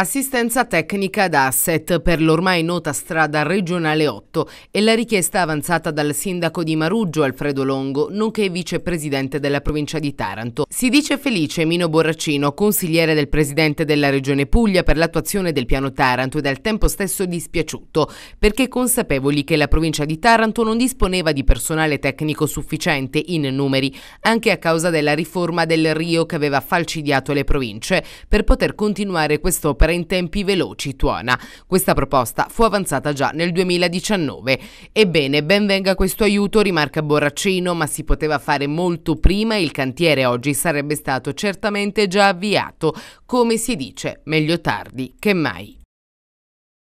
Assistenza tecnica ad asset per l'ormai nota strada regionale 8 e la richiesta avanzata dal sindaco di Maruggio Alfredo Longo, nonché vicepresidente della provincia di Taranto. Si dice felice Mino Borracino, consigliere del presidente della regione Puglia per l'attuazione del piano Taranto ed al tempo stesso dispiaciuto, perché consapevoli che la provincia di Taranto non disponeva di personale tecnico sufficiente in numeri, anche a causa della riforma del Rio che aveva falcidiato le province, per poter continuare quest'opera mettere in tempi veloci tuona. Questa proposta fu avanzata già nel 2019. Ebbene, ben venga questo aiuto, rimarca Borraccino, ma si poteva fare molto prima e il cantiere oggi sarebbe stato certamente già avviato. Come si dice, meglio tardi che mai.